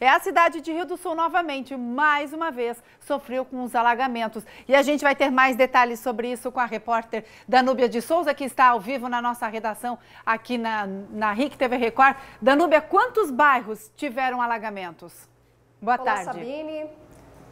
É a cidade de Rio do Sul novamente, mais uma vez, sofreu com os alagamentos. E a gente vai ter mais detalhes sobre isso com a repórter Danúbia de Souza, que está ao vivo na nossa redação aqui na, na RIC TV Record. Danúbia, quantos bairros tiveram alagamentos? Boa Olá, tarde. Sabine.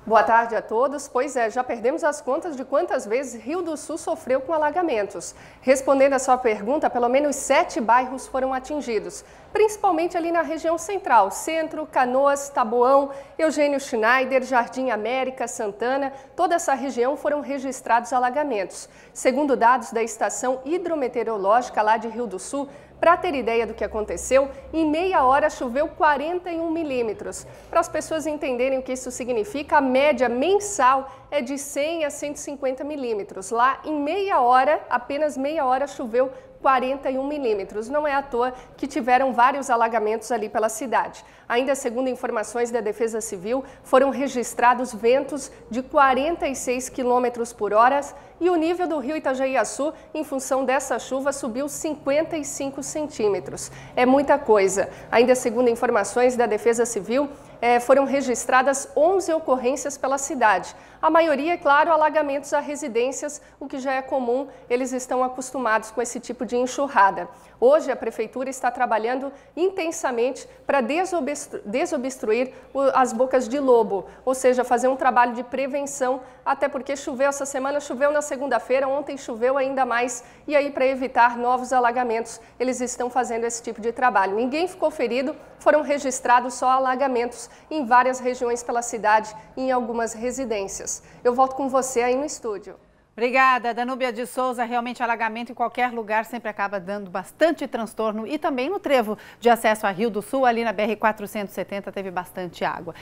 Boa tarde a todos. Pois é, já perdemos as contas de quantas vezes Rio do Sul sofreu com alagamentos. Respondendo à sua pergunta, pelo menos sete bairros foram atingidos, principalmente ali na região central, Centro, Canoas, Taboão, Eugênio Schneider, Jardim América, Santana. Toda essa região foram registrados alagamentos. Segundo dados da Estação Hidrometeorológica lá de Rio do Sul, para ter ideia do que aconteceu, em meia hora choveu 41 milímetros. Para as pessoas entenderem o que isso significa, a média mensal é de 100 a 150 milímetros. Lá, em meia hora, apenas meia hora, choveu 41 milímetros. Não é à toa que tiveram vários alagamentos ali pela cidade. Ainda segundo informações da Defesa Civil, foram registrados ventos de 46 quilômetros por hora e o nível do rio Itajaí-Açu, em função dessa chuva, subiu 55 centímetros. É muita coisa. Ainda segundo informações da Defesa Civil, eh, foram registradas 11 ocorrências pela cidade. A maioria, é claro, alagamentos a residências, o que já é comum, eles estão acostumados com esse tipo de enxurrada. Hoje, a Prefeitura está trabalhando intensamente para desobstru desobstruir as bocas de lobo, ou seja, fazer um trabalho de prevenção, até porque choveu essa semana, choveu na segunda-feira, ontem choveu ainda mais, e aí para evitar novos alagamentos, eles estão fazendo esse tipo de trabalho. Ninguém ficou ferido, foram registrados só alagamentos em várias regiões pela cidade e em algumas residências. Eu volto com você aí no estúdio. Obrigada, Danúbia de Souza. Realmente, alagamento em qualquer lugar sempre acaba dando bastante transtorno. E também no trevo de acesso a Rio do Sul, ali na BR-470, teve bastante água.